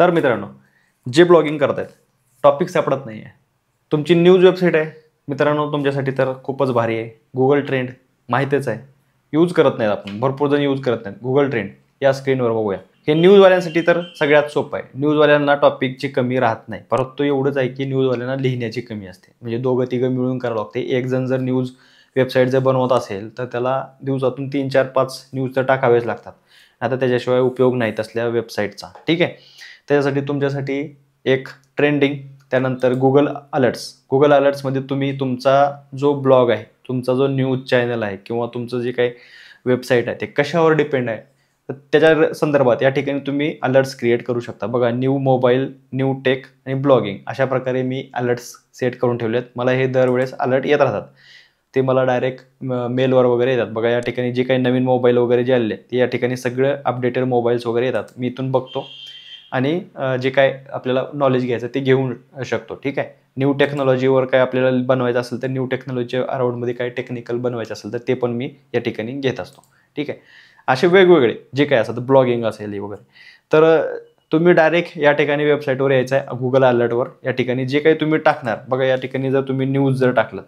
तर मित्रांनो जे ब्लॉगिंग करतायत टॉपिक सापडत नाही आहे तुमची न्यूज वेबसाईट आहे मित्रांनो तुमच्यासाठी तर खूपच भारी आहे गुगल ट्रेंड माहितीच आहे यूज करत नाहीत आपण भरपूर जण यूज करत नाहीत गुगल ट्रेंड या स्क्रीनवर बघूया हे न्यूजवाल्यांसाठी तर सगळ्यात सोपं आहे न्यूजवाल्यांना टॉपिकची कमी राहत नाही परंतु एवढंच आहे की न्यूजवाल्यांना लिहिण्याची कमी असते म्हणजे दोघं तिघं मिळून करावं लागते एक जण जर न्यूज वेबसाईट जर बनवत असेल तर त्याला दिवसातून तीन चार पाच न्यूज तर टाकावेच लागतात आता त्याच्याशिवाय उपयोग नाहीत असल्या वेबसाईटचा ठीक आहे त्याच्यासाठी तुमच्यासाठी एक ट्रेंडिंग त्यानंतर गुगल अलर्ट्स गुगल अलर्ट्समध्ये तुम्ही तुमचा जो ब्लॉग आहे तुमचा जो न्यूज चॅनल आहे किंवा तुमचं जे काही वेबसाईट आहे ते कशावर डिपेंड आहे तर त्याच्या संदर्भात या ठिकाणी तुम्ही अलर्ट्स क्रिएट करू शकता बघा न्यू मोबाईल न्यू टेक आणि ब्लॉगिंग अशा प्रकारे मी अलर्ट्स सेट करून ठेवलेत मला हे दरवेळेस अलर्ट येत राहतात ते मला डायरेक्ट मेलवर वगैरे येतात बघा या ठिकाणी जे काही नवीन मोबाईल वगैरे जे आले ते या ठिकाणी सगळं अपडेटेड मोबाईल्स वगैरे येतात मी इथून बघतो आणि जे काय आपल्याला नॉलेज घ्यायचं ते घेऊन शकतो ठीक आहे न्यू टेक्नॉलॉजीवर काय आपल्याला बनवायचं असेल तर न्यू टेक्नॉलॉजी अराउंडमध्ये काय टेक्निकल बनवायचं असेल तर ते पण मी या ठिकाणी घेत असतो ठीक आहे असे वेगवेगळे जे काय असतात ब्लॉगिंग असेल वगैरे तर तुम्ही डायरेक्ट या ठिकाणी वेबसाईटवर यायचं आहे गुगल अलर्टवर या ठिकाणी जे काही तुम्ही टाकणार बघा या ठिकाणी जर तुम्ही न्यूज जर टाकलं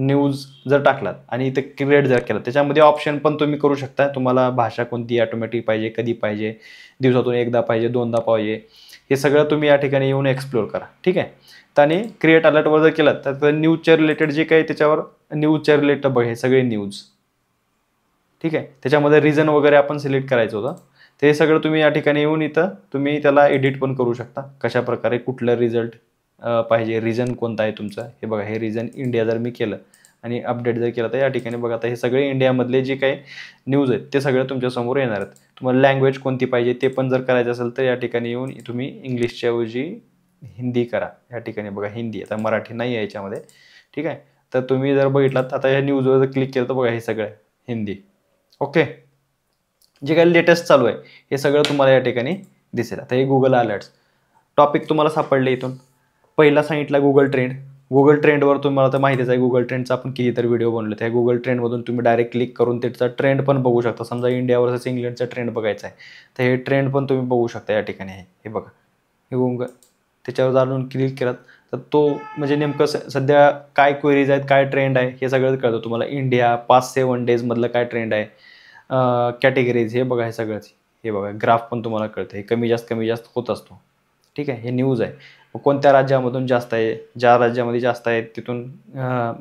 न्यूज जर टाकलात आणि इथे क्रिएट जर केलं त्याच्यामध्ये ऑप्शन पण तुम्ही करू शकता तुम्हाला भाषा कोणती ऑटोमॅटिक पाहिजे कधी पाहिजे दिवसातून एकदा पाहिजे दोनदा पाहिजे हे सगळं तुम्ही या ठिकाणी येऊन एक्सप्लोर करा ठीक आहे आणि क्रिएट अलर्टवर जर केलं तर न्यूजच्या रिलेटेड जे काही त्याच्यावर न्यूजच्या रिलेटेड बघ हे सगळे न्यूज ठीक आहे त्याच्यामध्ये रिझन वगैरे आपण सिलेक्ट करायचं होतं ते सगळं तुम्ही या ठिकाणी येऊन इथं तुम्ही त्याला एडिट पण करू शकता कशाप्रकारे कुठलं रिझल्ट पाहिजे रिझन कोणता आहे तुमचा हे बघा हे रिझन इंडिया जर मी केलं आणि अपडेट जर केलं तर या ठिकाणी बघा आता हे सगळे इंडियामधले जे काही न्यूज आहेत ते सगळं तुमच्यासमोर येणार आहेत तुम्हाला लँग्वेज कोणती पाहिजे ते पण जर करायचं असेल तर या ठिकाणी येऊन तुम्ही इंग्लिशच्याऐवजी हिंदी करा या ठिकाणी बघा हिंदी आता मराठी नाही आहे याच्यामध्ये ठीक आहे तर तुम्ही जर बघितलात आता या न्यूजवर जर क्लिक केलं तर बघा हे सगळं हिंदी ओके जे काही लेटेस्ट चालू आहे हे सगळं तुम्हाला या ठिकाणी दिसेल आता हे गुगल अलर्ट्स टॉपिक तुम्हाला सापडले इथून पहिला सांगितला गुगल ट्रेंड गुगल ट्रेंडवर तुम्हाला तर माहितीच आहे गुगल ट्रेंडचा आपण कितीतरी व्हिडिओ बनवले त्या गुगल ट्रेंडमधून तुम्ही डायरेक्ट क्लिक करून त्याचा ट्रेंड पण बघू शकता समजा इंडिया वर्सेस इंग्लंडचा ट्रेंड बघायचा आहे तर हे ट्रेंड पण तुम्ही बघू शकता या ठिकाणी हे बघा हे गुगल त्याच्यावर जाणून क्लिक केलात तर तो म्हणजे नेमकं सध्या काय क्वेरीज आहेत काय ट्रेंड आहे हे सगळंच कळतं तुम्हाला इंडिया पाच सेवन डेजमधलं काय ट्रेंड आहे कॅटेगरीज हे बघा हे सगळंच हे बघा ग्राफ पण तुम्हाला कळतं हे कमी जास्त कमी जास्त होत असतो ठीक आहे हे न्यूज आहे कोणत्या राज्यामधून जास्त आहे ज्या राज्यामध्ये जास्त आहे तिथून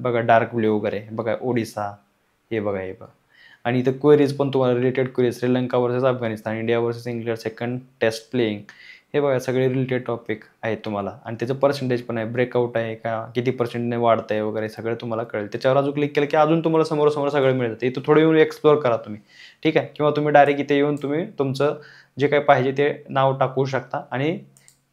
बघा डार्क ब्ल्यू वगैरे बघा ओडिसा हे बघा हे बघा आणि इथं क्वेरीज पण तुम्हाला related queries Sri Lanka versus Afghanistan India versus England second test playing हे बघा सगळे रिलेटेड टॉपिक आहेत तुम्हाला आणि त्याचं पर्सेंटेज पण आहे ब्रेकआउट आहे का किती पर्सेंटने वाढत आहे वगैरे सगळं तुम्हाला कळेल त्याच्यावर अजून क्लिक केलं की अजून तुम्हाला समोरासमोर सगळं मिळतं इथं थोडं येऊन एक्सप्लोअर करा तुम्ही ठीक आहे किंवा तुम्ही डायरेक्ट इथे येऊन तुम्ही तुमचं जे काही पाहिजे ते नाव टाकू शकता आणि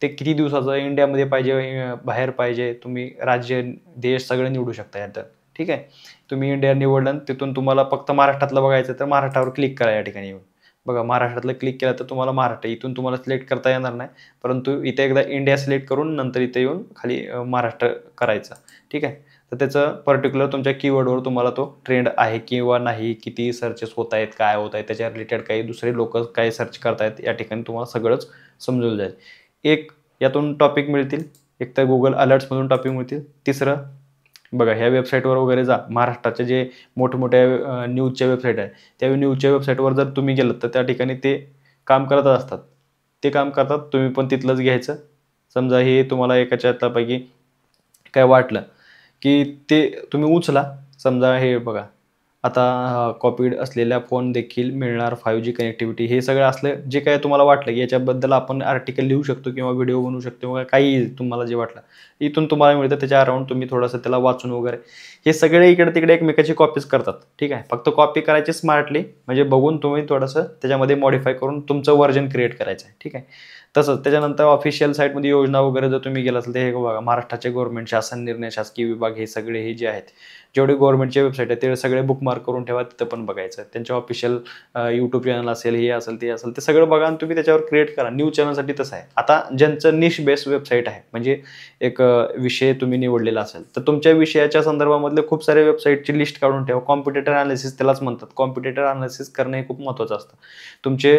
ते किती दिवसाचं इंडियामध्ये पाहिजे बाहेर पाहिजे तुम्ही राज्य देश सगळं निवडू शकता यात ठीक आहे तुम्ही इंडिया निवडलं तिथून तुम्हाला फक्त महाराष्ट्रातलं बघायचं तर महाराष्ट्रावर क्लिक करा या ठिकाणी बघा महाराष्ट्रातलं क्लिक केलं तर तुम्हाला महाराष्ट्र इथून तुम्हाला सिलेक्ट करता येणार नाही परंतु इथे एकदा इंडिया सिलेक्ट करून नंतर इथे येऊन खाली महाराष्ट्र करायचं ठीक आहे तर त्याचं पर्टिक्युलर तुमच्या कीवर्डवर तुम्हाला तो ट्रेंड आहे किंवा नाही किती सर्चेस होत आहेत काय होत आहे त्याच्या रिलेटेड काही दुसरे लोक काय सर्च करतायत या ठिकाणी तुम्हाला सगळंच समजून जाईल एक यातून टॉपिक मिळतील एक तर गुगल अलर्ट्समधून टॉपिक मिळतील तिसरं बघा ह्या वेबसाईटवर वगैरे जा महाराष्ट्राच्या जे मोठमोठ्या न्यूजच्या वेबसाईट आहे त्या न्यूजच्या वेबसाईटवर जर तुम्ही गेलात तर त्या ठिकाणी ते काम करतच असतात ते काम करतात तुम्ही पण तिथलंच घ्यायचं समजा हे तुम्हाला एकाच्या आतापैकी काय वाटलं की ते तुम्ही उचला समजा हे बघा आता कॉपीड असलेल्या फोन देखील मिळणार फायव्ह जी कनेक्टिव्हिटी हे सगळं असलं जे काय तुम्हाला वाटलं की याच्याबद्दल आपण आर्टिकल लिहू शकतो किंवा व्हिडिओ बनवू शकतो किंवा काही तुम्हाला जे वाटलं इथून तुम्हाला मिळतं त्याच्या अराउंड तुम्ही थोडंसं त्याला वाचून वगैरे हे सगळे इकडे तिकडे एकमेकाची कॉपीज करतात ठीक आहे फक्त कॉपी करायची स्मार्टली म्हणजे बघून तुम्ही थोडंसं त्याच्यामध्ये मॉडिफाय करून तुमचं व्हर्जन क्रिएट करायचं आहे ठीक आहे तसंच त्याच्यानंतर ऑफिशियल साईटमध्ये योजना वगैरे जर तुम्ही गेला असेल तर हे बघा महाराष्ट्राचे गव्हर्मेंट शासन निर्णय शासकीय विभाग हे सगळे हे जे आहेत जेवढे गव्हर्मेंटचे वेबसाईट आहेत ते सगळे बुकमार्क करून ठेवा तिथं पण बघायचं त्यांच्या ऑफिशियल यूट्यूब चॅनल असेल हे असेल ते असेल ते सगळं बघा आणि तुम्ही त्याच्यावर क्रिएट करा न्यूज चॅनलसाठी तसं आहे आता ज्यांचं निश बेस्ड वेबसाईट आहे म्हणजे एक विषय तुम्ही निवडलेला असेल तर तुमच्या विषयाच्या संदर्भामधले खूप सारे वेबसाईटची लिस्ट काढून ठेवा कॉम्पिटेटर अनालिसिस त्यालाच म्हणतात कॉम्पिटेटर अनालिसिस करणे हे खूप महत्त्वाचं असतं तुमचे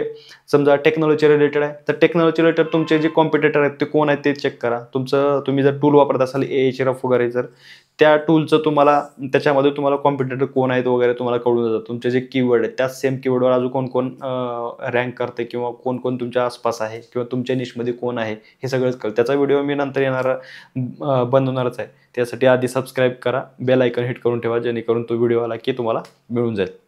समजा टेक्नॉलॉजी रिलेटेड आहे तर टेक्नॉलॉजी कॅल्क्युलेटर तुमचे जे कॉम्पिटेटर आहेत ते कोण आहेत ते चेक करा तुमचं तुम्ही जर टूल वापरत असाल ए एच रफ वगैरे जर त्या टूलचं तुम्हाला त्याच्यामध्ये तुम्हाला कॉम्पिटेटर कोण आहेत वगैरे तुम्हाला कळून जातं तुमचे जे कीवर्ड आहेत त्या सेम कीवर्डवर अजून कोण कोण रँक करते किंवा कोण कोण तुमच्या आसपास आहे किंवा तुमच्या निशमध्ये कोण आहे हे सगळंच कळतं त्याचा व्हिडिओ मी नंतर येणार बनवणारच आहे त्यासाठी आधी सबस्क्राईब करा बेल आयकन हिट करून ठेवा जेणेकरून तो व्हिडिओ आला की तुम्हाला मिळून जाईल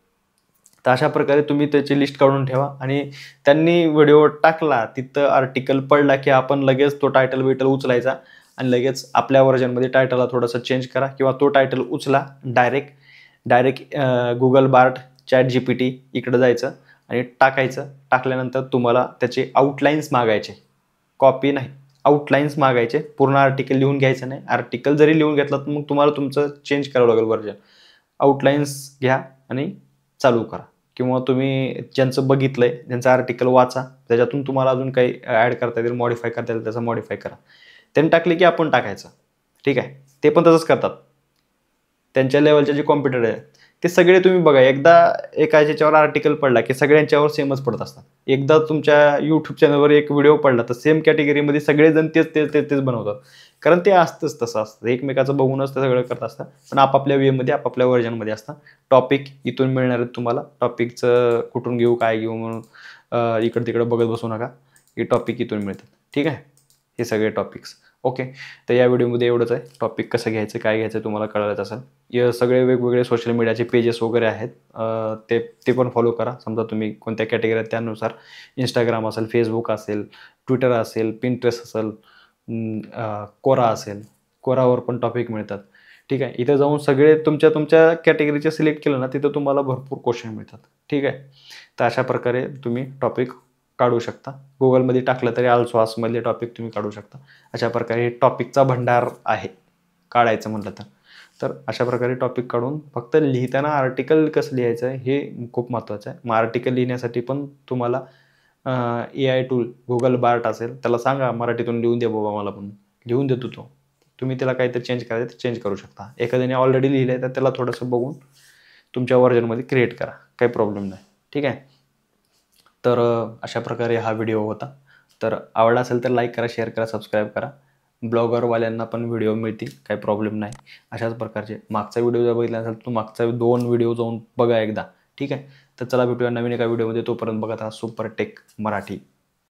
तर अशा प्रकारे तुम्ही त्याची लिस्ट काढून ठेवा आणि त्यांनी व्हिडिओ टाकला तिथं आर्टिकल पडला की आपण लगेच तो टायटल बिटल उचलायचा आणि लगेच आपल्या व्हर्जनमध्ये टायटलला थोडंसं चेंज करा किंवा तो टायटल उचला direct direct Google Bard chat G P T इकडं जायचं आणि टाकायचं टाकल्यानंतर तुम्हाला त्याचे आउटलाईन्स मागायचे कॉपी नाही आउटलाईन्स मागायचे पूर्ण आर्टिकल लिहून घ्यायचं नाही आर्टिकल जरी लिहून घेतला तर मग तुम्हाला तुमचं चेंज करावं लागेल वर्जन आउटलाईन्स घ्या आणि चालू करा किंवा तुम्ही ज्यांचं बघितलंय त्यांचं ज्यांचं आर्टिकल वाचा त्याच्यातून तुम्हाला अजून काही ॲड करता येईल मॉडिफाय करता येईल त्याचा मॉडिफाय करा त्यांनी टाकले की आपण टाकायचं ठीक आहे ते पण तसंच करतात त्यांच्या लेवलचे जे कॉम्प्युटर आहेत ते सगळे तुम्ही बघा एकदा एका ज्याच्यावर आर्टिकल पडला की सगळ्यांच्यावर सेमच पडत असतात एकदा तुमच्या यूट्यूब चॅनलवर एक व्हिडिओ पडला तर सेम कॅटेगरीमध्ये सगळेजण तेच तेच तेच तेच बनवतात कारण ते असतंच तसं असतं एकमेकाचं बघूनच ते सगळं करत असतं पण आपापल्या वेमध्ये आपापल्या व्हर्जनमध्ये असतं टॉपिक इथून मिळणार आहेत तुम्हाला टॉपिकचं कुठून घेऊ काय घेऊ म्हणून इकडं तिकडं बघत बसू नका हे टॉपिक इथून मिळतात ठीक आहे हे सगळे टॉपिक्स ओके तर या व्हिडिओमध्ये एवढंच आहे टॉपिक कसं घ्यायचं काय घ्यायचं तुम्हाला कळायचं असेल या सगळे वेगवेगळे सोशल मीडियाचे पेजेस वगैरे आहेत ते ते पण फॉलो करा समजा तुम्ही कोणत्या कॅटेगरीत त्यानुसार इंस्टाग्राम असेल फेसबुक असेल ट्विटर असेल पिंटरेस्ट असेल कोरा असेल कोरावर पण टॉपिक मिळतात ठीक आहे इथे जाऊन सगळे तुमच्या तुमच्या कॅटेगरीचे सिलेक्ट केलं ना तिथं तुम्हाला भरपूर क्वेश्चन मिळतात ठीक आहे तर अशा प्रकारे तुम्ही टॉपिक काढू शकता गुगलमध्ये टाकलं तरी आल्सवासमधले टॉपिक तुम्ही काढू शकता अशा प्रकारे टॉपिकचा भंडार आहे काढायचं म्हटलं तर तर अशा प्रकारे टॉपिक काढून फक्त लिहिताना आर्टिकल कसं लिहायचं आहे हे खूप महत्त्वाचं आहे मग आर्टिकल लिहिण्यासाठी पण तुम्हाला A I tool Google Bard असेल त्याला सांगा मराठीतून लिहून दे बाबा मला पण लिहून देतो तो तुम्ही त्याला काहीतरी चेंज करायचं तर चेंज करू शकता एखाद्याने ऑलरेडी लिहिलं तर त्याला थोडंसं बघून तुमच्या वर्जनमध्ये क्रिएट करा काही प्रॉब्लेम नाही ठीक आहे तर अशा प्रकारे हा व्हिडिओ होता तर आवडला असेल तर लाईक करा शेअर करा सबस्क्राईब करा ब्लॉगरवाल्यांना पण व्हिडिओ मिळतील काही प्रॉब्लेम नाही अशाच प्रकारचे मागचा व्हिडिओ जर बघितला असेल तर मागचा दोन व्हिडिओ जाऊन बघा एकदा ठीक आहे तर चला भेटूया नवीन एका व्हिडिओमध्ये तोपर्यंत बघत हा सुपर टेक मराठी